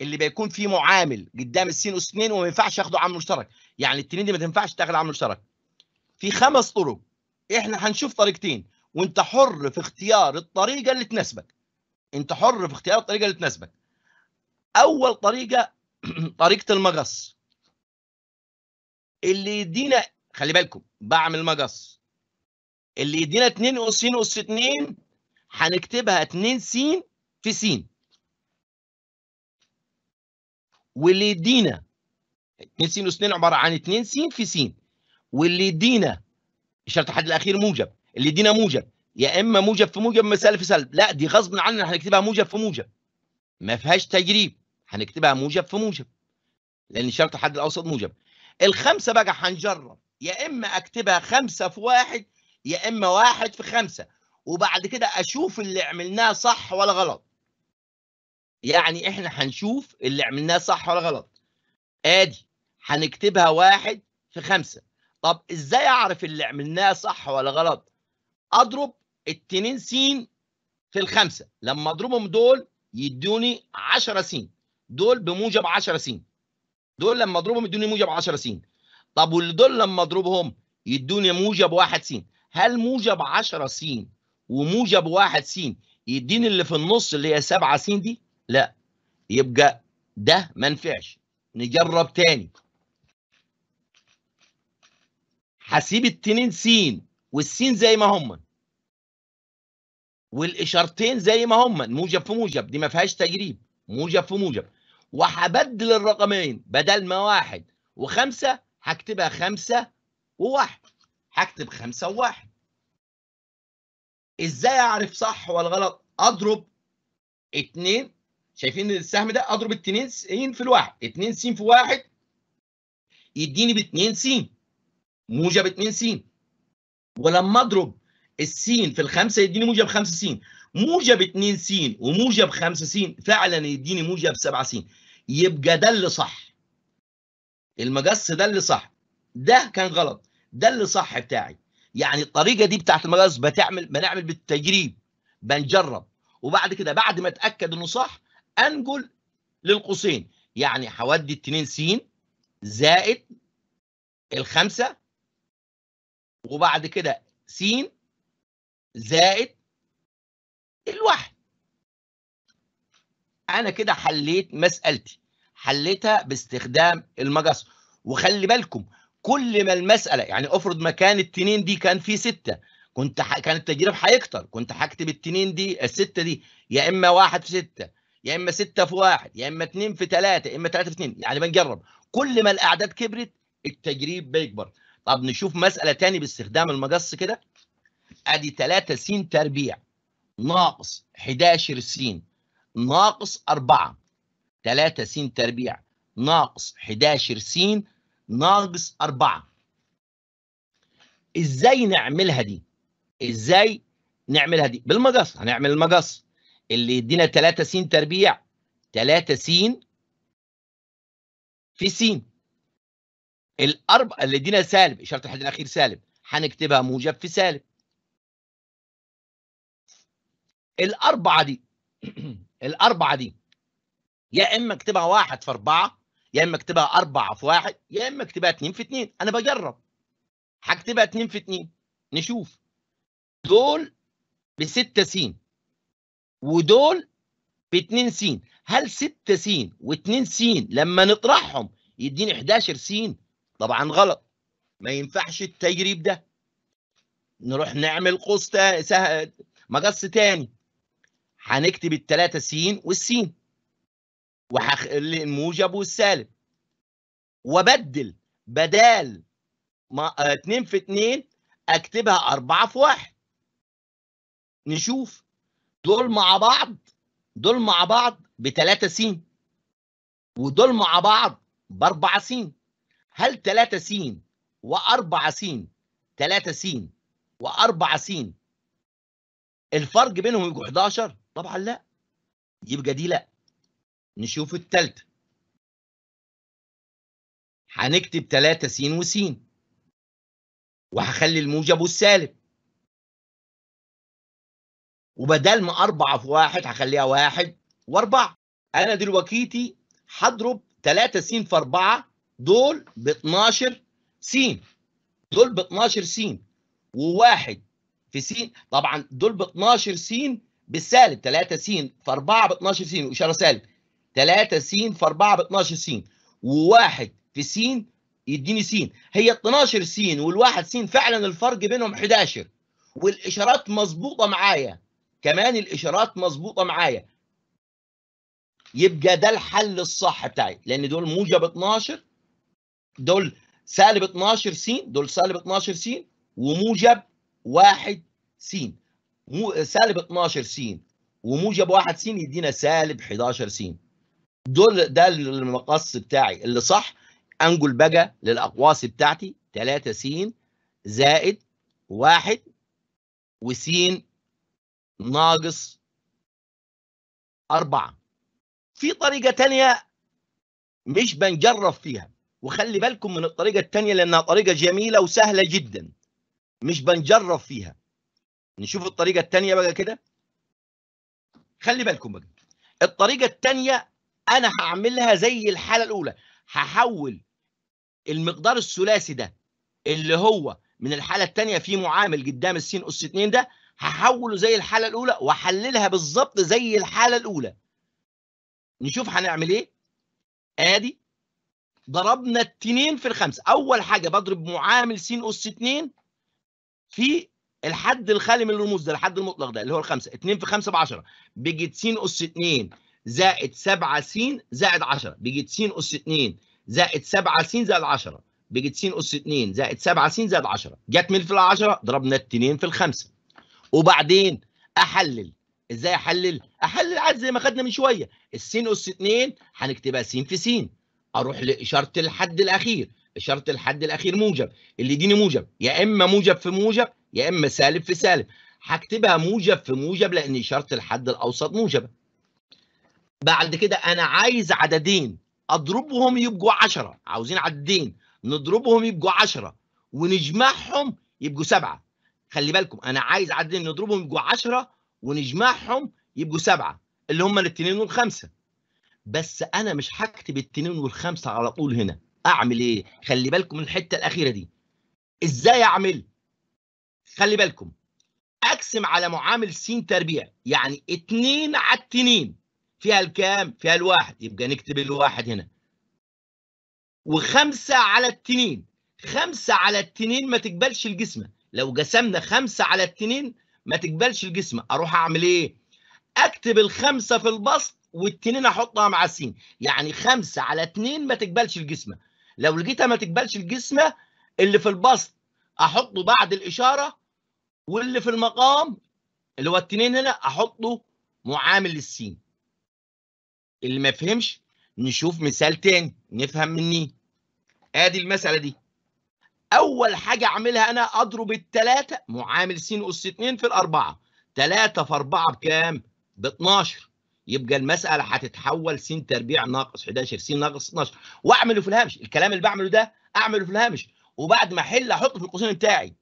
اللي بيكون فيه معامل قدام السين اس 2 وما ينفعش ياخده عامل مشترك يعني التنين دي ما تنفعش تاخد عامل مشترك في خمس طرق احنا هنشوف طريقتين وانت حر في اختيار الطريقه اللي تناسبك انت حر في اختيار الطريقه اللي تناسبك اول طريقه طريقه المقص اللي يدينا خلي بالكم بعمل مقص اللي يدينا 2 أس أس 2 هنكتبها 2 س في س واللي يدينا 2 س أس 2 عبارة عن 2 س في س واللي يدينا الشرط الحد الأخير موجب اللي يدينا موجب يا إما موجب في موجب إما في سالب لا دي غصب عننا هنكتبها موجب في موجب ما فيهاش تجريب هنكتبها موجب في موجب لأن الشرط الحد الأوسط موجب الخمسة بقى هنجرب يا إما أكتبها خمسة في واحد يا اما واحد في خمسه وبعد كده اشوف اللي عملناه صح ولا غلط يعني احنا هنشوف اللي عملناه صح ولا غلط ادي هنكتبها واحد في خمسة طب ازاي اعرف اللي عملناه صح ولا غلط اضرب التنين سين في الخمسة لما اضربهم دول يدوني 10 سين دول بموجب 10 سين دول لما اضربهم يدوني موجب 10 سين طب واللي دول لما اضربهم يدوني موجب واحد سين هل موجب 10 س وموجب 1 س يديني اللي في النص اللي هي 7 س دي؟ لا يبقى ده ما نفعش نجرب تاني هسيب التنين س والسين زي ما هم والاشارتين زي ما هم موجب في موجب دي ما فيهاش تجريب موجب في موجب وهبدل الرقمين بدل ما واحد وخمسه هكتبها خمسه وواحد هكتب خمسة وواحد ازاي اعرف صح ولا غلط اضرب اتنين شايفين السهم ده اضرب اتنين سين في الواحد اتنين سين في واحد يديني باتنين سين. موجب اتنين سين. ولما اضرب السين في الخمسة يديني موجب خمسة سين. موجب اتنين سين وموجب خمسة سين فعلا يديني موجب سبعة سين. يبقى ده اللي صح المجس ده اللي صح ده كان غلط ده اللي صح بتاعي يعني الطريقه دي بتاعت المدارس بتعمل بنعمل بالتجريب بنجرب وبعد كده بعد ما اتاكد انه صح انقل للقوسين يعني هودي 2 س زائد الخمسه وبعد كده س زائد الواحد انا كده حليت مسالتي حليتها باستخدام المقص وخلي بالكم كل ما المساله يعني افرض مكان التنين دي كان فيه سته كنت ح... كان التجريب هيكتر كنت هكتب التنين دي السته دي يا اما واحد في سته يا اما سته في واحد يا اما اثنين في ثلاثه يا اما ثلاثه في اثنين يعني بنجرب كل ما الاعداد كبرت التجريب بيكبر طب نشوف مساله ثاني باستخدام المقص كده ادي 3 س تربيع ناقص 11 س ناقص 4 3 س تربيع ناقص 11 س ناقص أربعة. ازاي نعملها دي ازاي نعملها دي بالمقص هنعمل المقص اللي يدينا 3 س تربيع 3 س في س الأربعة اللي يدينا سالب اشاره الحد الاخير سالب هنكتبها موجب في سالب الاربعه دي الاربعه دي يا اما اكتبها واحد في اربعه يا اما اكتبها 4 في 1 يا اما اكتبها 2 في 2 انا بجرب هكتبها 2 في 2 نشوف دول ب 6 س ودول ب 2 س هل 6 س و2 س لما نطرحهم يديني 11 س طبعا غلط ما ينفعش التجريب ده نروح نعمل قوس مقص تاني هنكتب التلاتة س والسين وهقول الموجب والسالب وبدل بدال ما 2 آه، في 2 اكتبها 4 في 1 نشوف دول مع بعض دول مع بعض ب 3 س ودول مع بعض ب 4 س هل 3 س و4 س 3 س و4 س الفرق بينهم يبقى 11 طبعا لا يبقى دي لا نشوف التالتة هنكتب تلاتة س وس وهخلي الموجب والسالب وبدل ما أربعة في واحد هخليها واحد وأربعة انا دلوقتي هضرب تلاتة س في أربعة دول ب 12 س دول ب 12 س وواحد في س طبعا دول ب 12 س بالسالب 3 س في 4 ب 12 س واشاره سالب 3 س في 4 ب 12 س وواحد في س يديني س هي 12 س والواحد س فعلا الفرق بينهم 11 والاشارات مظبوطه معايا كمان الاشارات مظبوطه معايا يبقى ده الحل الصح بتاعي لان دول موجب 12 دول سالب 12 س دول سالب 12 س وموجب 1 س سالب 12 س وموجب 1 س يدينا سالب 11 س دول ده المقص بتاعي اللي صح انقل بقى للاقواس بتاعتي 3 س زائد 1 وس ناقص 4 في طريقة ثانيه مش بنجرب فيها وخلي بالكم من الطريقة الثانيه لأنها طريقة جميلة وسهلة جدا مش بنجرب فيها نشوف الطريقة الثانيه بقى كده خلي بالكم بقى الطريقة الثانيه انا هعملها زي الحاله الاولى هحول المقدار الثلاثي ده اللي هو من الحاله الثانيه في معامل قدام السين اس 2 ده هحوله زي الحاله الاولى واحللها بالظبط زي الحاله الاولى نشوف هنعمل ايه ادي ضربنا التنين في الخمسه اول حاجه بضرب معامل سين اس 2 في الحد الخالي من الرموز ده الحد المطلق ده اللي هو الخمسه 2 في 5 ب 10 بيجي س اس 2 زائد 7 س زائد 10 بيجي س أس 2 زائد 7 س زائد 10 بيجي س أس 2 زائد 7 س زائد 10 جت من في 10 ضربنا ال 2 في 5 وبعدين أحلل ازاي احلل؟ احلل عادي زي ما خدنا من شويه الس اس 2 هنكتبها س في س اروح لاشاره الحد الاخير اشاره الحد الاخير موجب اللي يديني موجب يا اما موجب في موجب يا اما سالب في سالب هكتبها موجب في موجب لان اشاره الحد الاوسط موجبه بعد كده انا عايز عددين اضربهم يبقوا 10 عاوزين عددين نضربهم يبقوا 10 ونجمعهم يبقوا 7 خلي بالكم انا عايز عددين نضربهم يبقوا 10 ونجمعهم يبقوا 7 اللي هم الاثنين والخمسه بس انا مش هكتب الاثنين والخمسه على طول هنا اعمل ايه خلي بالكم من الحته الاخيره دي ازاي اعمل خلي بالكم اقسم على معامل س تربيع يعني 2 على التنين فيها الكام فيها الواحد يبقى نكتب الواحد هنا وخمسة على التنين خمسة على التنين ما تقبلش الجسمة لو قسمنا خمسة على التنين ما تقبلش الجسمة أروح أعمل إيه أكتب الخمسة في البسط والتنين أحطها مع السين يعني خمسة على اتنين ما تقبلش الجسمة لو لقيتها ما تقبلش الجسمة اللي في البسط أحطه بعد الإشارة واللي في المقام اللي هو التنين هنا أحطه معامل للسين اللي ما فهمش نشوف مثال تاني نفهم مني ادي المساله دي اول حاجه اعملها انا اضرب الثلاثه معامل س اس 2 في الاربعه 3 في 4 بكام ب 12 يبقى المساله هتتحول س تربيع ناقص 11 س ناقص 12 واعمله في الهامش الكلام اللي بعمله ده اعمله في الهامش وبعد ما احل احطه في القوسين بتاعي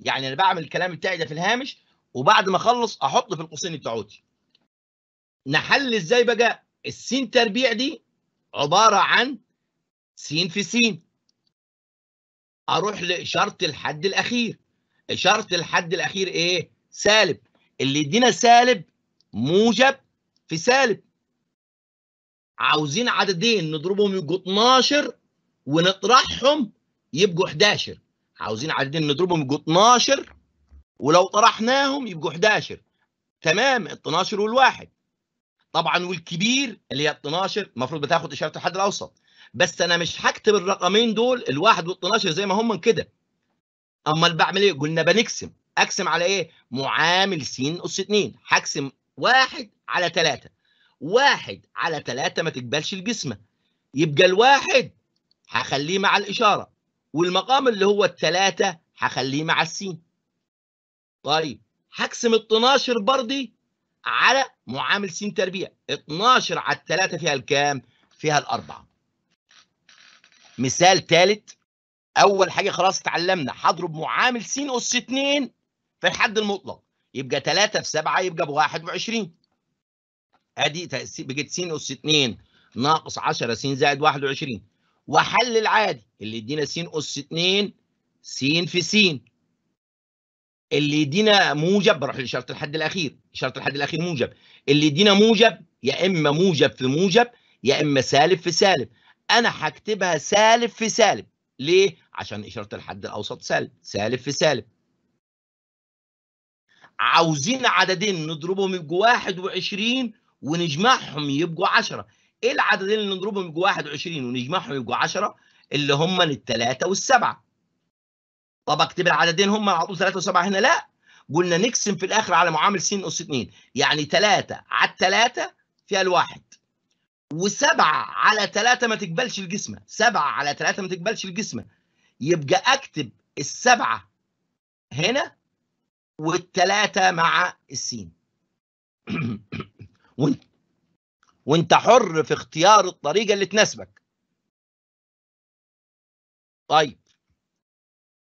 يعني انا بعمل الكلام بتاعي ده في الهامش وبعد ما اخلص احطه في القوسين بتاعتي نحل ازاي بقى السين تربيع دي عبارة عن س في س أروح لإشارة الحد الأخير إشارة الحد الأخير إيه؟ سالب اللي يدينا سالب موجب في سالب عاوزين عددين نضربهم يبقوا 12 ونطرحهم يبقوا 11 عاوزين عددين نضربهم يبقوا 12 ولو طرحناهم يبقوا 11 تمام ال 12 والواحد طبعا والكبير اللي هي 12 المفروض بتاخد اشاره الحد الاوسط بس انا مش هكتب الرقمين دول الواحد وال12 زي ما هم كده امال بعمل ايه قلنا بنقسم اقسم على ايه معامل س اس 2 هقسم 1 على 3 1 على 3 ما تقبلش القسمه يبقى الواحد هخليه مع الاشاره والمقام اللي هو الثلاثه هخليه مع السين طيب هقسم ال 12 برضه على معامل س تربيع 12 على 3 فيها الكام؟ فيها الأربعة مثال ثالث أول حاجة خلاص اتعلمنا هضرب معامل س أس 2 في الحد المطلق يبقى 3 في 7 يبقى ب 21 أدي بقت س أس 2 ناقص 10 س زائد 21 وحل العادي اللي يدينا س أس 2 س في س اللي يدينا موجب بروح لاشاره الحد الاخير اشاره الحد الاخير موجب اللي يدينا موجب يا اما موجب في موجب يا اما سالب في سالب انا هكتبها سالب في سالب ليه عشان اشاره الحد الاوسط سالب سالب في سالب عاوزين عددين نضربهم يبقوا 21 ونجمعهم يبقوا 10 ايه العددين اللي نضربهم يبقوا 21 ونجمعهم يبقوا 10 اللي هم الثلاثه والسبعه طب اكتب العددين هم على طول 3 و7 هنا لا قلنا نقسم في الاخر على معامل س اس 2 يعني 3 على 3 فيها الواحد و7 على 3 ما تقبلش الجسمه 7 على 3 ما تقبلش الجسمه يبقى اكتب السبعه هنا والثلاثه مع السين وانت وانت حر في اختيار الطريقه اللي تناسبك طيب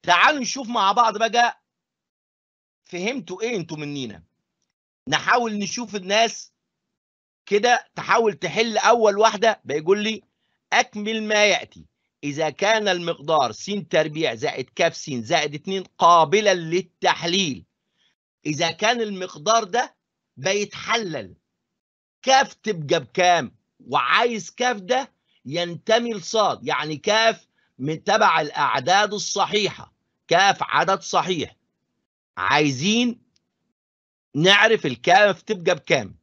تعالوا نشوف مع بعض بقى فهمتوا ايه انتوا منينا نحاول نشوف الناس كده تحاول تحل اول واحده بيقول لي اكمل ما ياتي اذا كان المقدار س تربيع زائد ك س زائد 2 قابلا للتحليل اذا كان المقدار ده بيتحلل ك تبقى بكام وعايز ك ده ينتمي لصاد يعني ك من تبع الاعداد الصحيحه كاف عدد صحيح عايزين نعرف الكاف تبقى بكام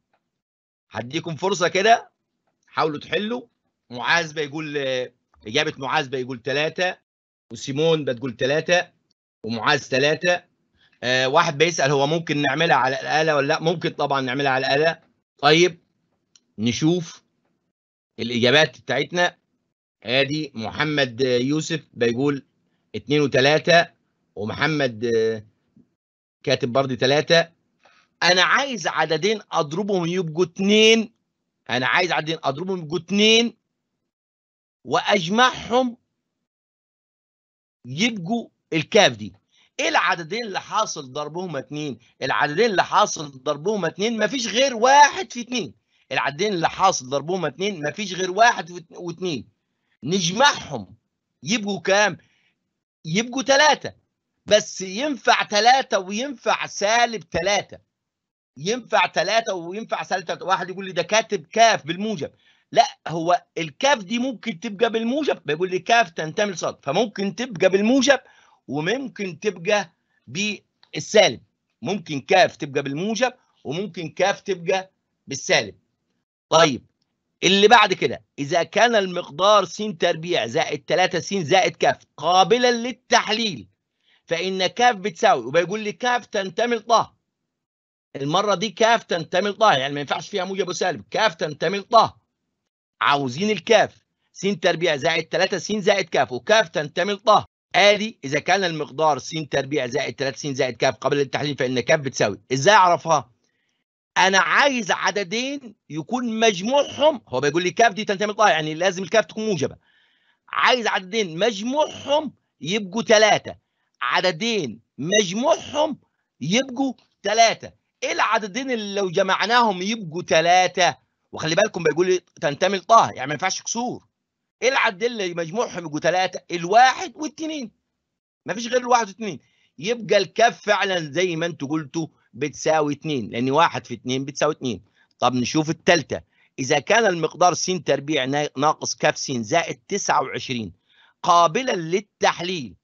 هديكم فرصه كده حاولوا تحلوا معاذ بيقول اجابه معاذ بيقول 3 وسيمون بتقول 3 ومعاذ 3 آه واحد بيسال هو ممكن نعملها على الاله ولا لا ممكن طبعا نعملها على الاله طيب نشوف الاجابات بتاعتنا ادي محمد يوسف بيقول اثنين وثلاثة ومحمد آه، كاتب برضه ثلاثة أنا عايز عددين أضربهم يبقوا اثنين أنا عايز عددين أضربهم يبقوا اثنين وأجمعهم يبقوا الكاف دي ايه العددين اللي حاصل ضربهم اتنين؟ العددين اللي حاصل ضربهم اتنين مفيش غير واحد في اتنين. العددين اللي حاصل ضربهم اتنين مفيش غير واحد واتنين. نجمعهم يبقوا كام؟ يبقوا ثلاثة بس ينفع ثلاثة وينفع سالب ثلاثة ينفع ثلاثة وينفع سالب ثلاثة واحد يقول لي ده كاتب كاف بالموجب لا هو الكاف دي ممكن تبقى بالموجب بيقول لي كاف تنتمي لصاد فممكن تبقى بالموجب وممكن تبقى بالسالب ممكن كاف تبقى بالموجب وممكن كاف تبقى بالسالب طيب اللي بعد كده إذا كان المقدار س تربيع زائد 3 س زائد ك قابلا للتحليل فإن ك بتساوي وبيقول لي ك تنتمي لط المرة دي ك تنتمي لط يعني ما ينفعش فيها موجب وسالب ك تنتمي لط عاوزين الكاف س تربيع زائد 3 س زائد ك وكاف تنتمي لط آدي إذا كان المقدار س تربيع زائد 3 س زائد ك قابل للتحليل فإن ك بتساوي إزاي أعرفها؟ انا عايز عددين يكون مجموعهم هو بيقول لي كاف دي تنتمي لطاهر يعني لازم الكاف تكون موجبه عايز عددين مجموعهم يبقوا ثلاثه عددين مجموعهم يبقوا ثلاثه ايه العددين اللي لو جمعناهم يبقوا ثلاثه وخلي بالكم بيقول لي تنتمي لطاهر يعني ما ينفعش كسور ايه العددين اللي مجموعهم يبقوا ثلاثه الواحد والتنين ما فيش غير الواحد والتنين يبقى الكاف فعلا زي ما انتوا قلتوا بتساوي 2 لان واحد في 2 بتساوي 2 طب نشوف الثالثه اذا كان المقدار س تربيع ناقص ك س زائد 29 قابلا للتحليل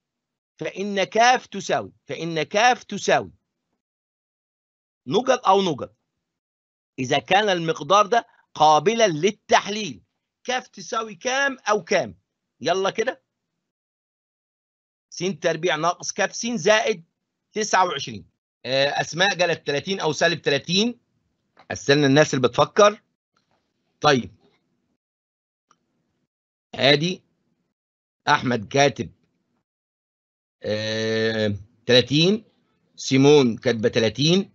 فان كاف تساوي فان كاف تساوي نقط او نقط اذا كان المقدار ده قابلا للتحليل كاف تساوي كام او كام يلا كده س تربيع ناقص ك س زائد 29 آه، اسماء جلب 30 او سالب 30 استنى الناس اللي بتفكر طيب ادي احمد كاتب آه 30 سيمون كاتبه 30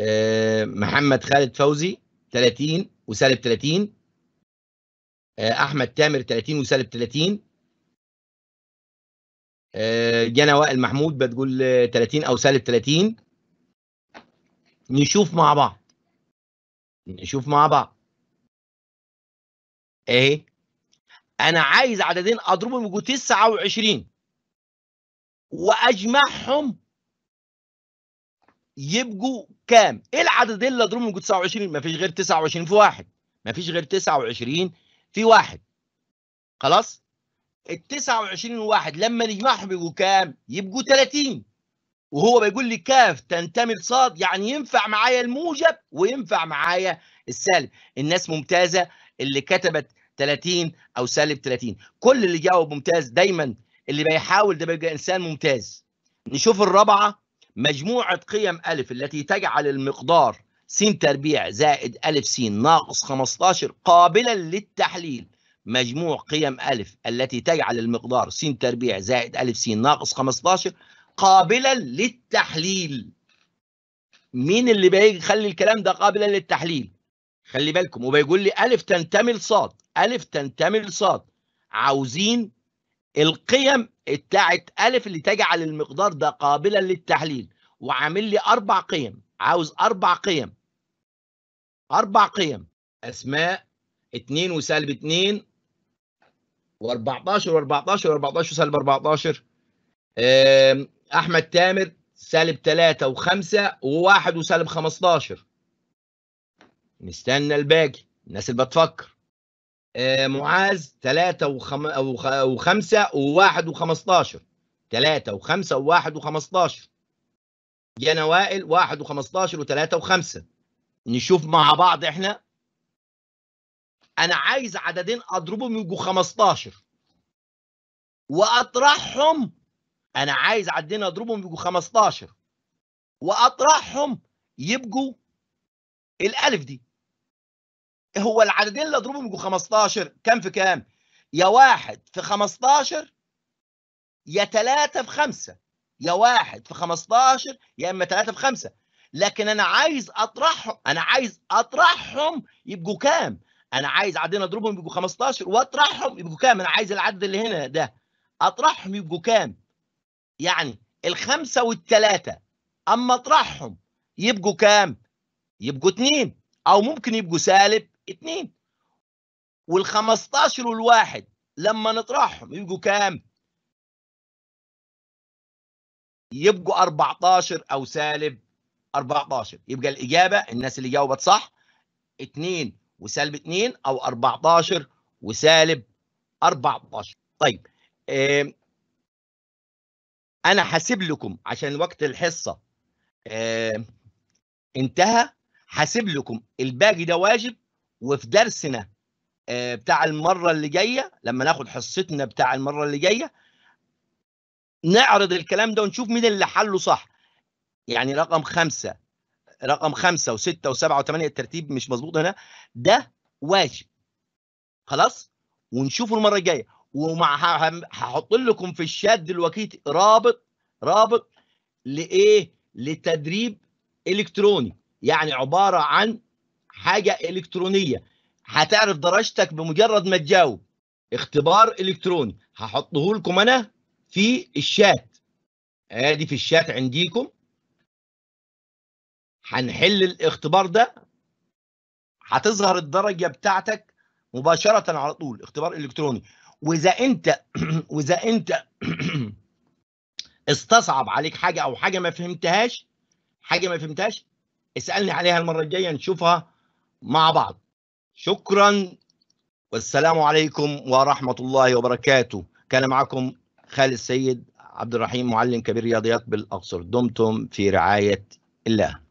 آه محمد خالد فوزي 30 وسالب 30 آه احمد تامر 30 وسالب 30 آه، جانا وائل محمود بتقول 30 او سالب 30 نشوف مع بعض نشوف مع بعض ايه انا عايز عددين اضربهم يبقوا 29 واجمعهم يبقوا كام؟ ايه العددين اللي اضربهم يبقوا 29 مفيش غير 29 في واحد مفيش غير 29 في واحد خلاص ال 29 واحد لما نجمعهم يبقوا كام؟ يبقوا 30 وهو بيقول لي كاف تنتمي لصاد يعني ينفع معايا الموجب وينفع معايا السالب الناس ممتازه اللي كتبت 30 او سالب 30 كل اللي جاوب ممتاز دايما اللي بيحاول ده بيبقى انسان ممتاز نشوف الرابعه مجموعه قيم الف التي تجعل المقدار س تربيع زائد الف س ناقص 15 قابلا للتحليل مجموع قيم ألف التي تجعل المقدار س تربيع زائد ألف س ناقص 15 قابلا للتحليل مين اللي بيجي يخلي الكلام ده قابلا للتحليل خلي بالكم وبيقول لي ألف تنتمي لصاد ألف تنتمي لصاد عاوزين القيم بتاعت ألف اللي تجعل المقدار ده قابلا للتحليل وعامل لي أربع قيم عاوز أربع قيم أربع قيم أسماء 2 وسالب 2 و14 و14 و14 سالب 14 احمد تامر سالب 3 و5 و1 وسالب 15 نستنى الباقي الناس اللي بتفكر آه، معاذ 3 و5 و1 و15 3 و5 و1 و15 جانا وائل 1 و15 و3 و5 نشوف مع بعض احنا انا عايز عددين اضربهم يجوا 15 واطرحهم انا عايز عددين اضربهم يجوا 15 واطرحهم يبقوا الالف دي هو العددين اللي اضربهم يجوا 15 كام في كام يا واحد في 15 يا 3 في 5 يا واحد في 15 يا اما 3 في 5 لكن انا عايز اطرحهم انا عايز اطرحهم يبقوا كام انا عايز عددين اضربهم يبقوا 15 واطرحهم يبقوا كام انا عايز العدد اللي هنا ده اطرحهم يبقوا كام يعني الخمسه والثلاثه اما اطرحهم يبقوا كام يبقوا اثنين او ممكن يبقوا سالب اثنين وال15 والواحد لما نطرحهم يبقوا كام يبقوا 14 او سالب 14 يبقى الاجابه الناس اللي جاوبت صح 2 وسالب 2 او 14 وسالب 14 طيب آه انا حاسب لكم عشان وقت الحصه آه انتهى حاسب لكم الباقي ده واجب وفي درسنا آه بتاع المره اللي جايه لما ناخد حصتنا بتاع المره اللي جايه نعرض الكلام ده ونشوف مين اللي حله صح يعني رقم خمسة رقم خمسة وستة وسبعة وثمانية الترتيب مش مظبوط هنا ده واجب خلاص ونشوفه المرة الجاية ومع هحط لكم في الشات دلوقتي رابط رابط لايه لتدريب الكتروني يعني عبارة عن حاجة الكترونية هتعرف درجتك بمجرد ما تجاوب اختبار الكتروني هحطه لكم انا في الشات ادي في الشات عنديكم هنحل الاختبار ده هتظهر الدرجه بتاعتك مباشره على طول اختبار الكتروني واذا انت واذا انت استصعب عليك حاجه او حاجه ما فهمتهاش حاجه ما فهمتهاش اسالني عليها المره الجايه نشوفها مع بعض شكرا والسلام عليكم ورحمه الله وبركاته كان معكم خالد سيد عبد الرحيم معلم كبير رياضيات بالاقصر دمتم في رعايه الله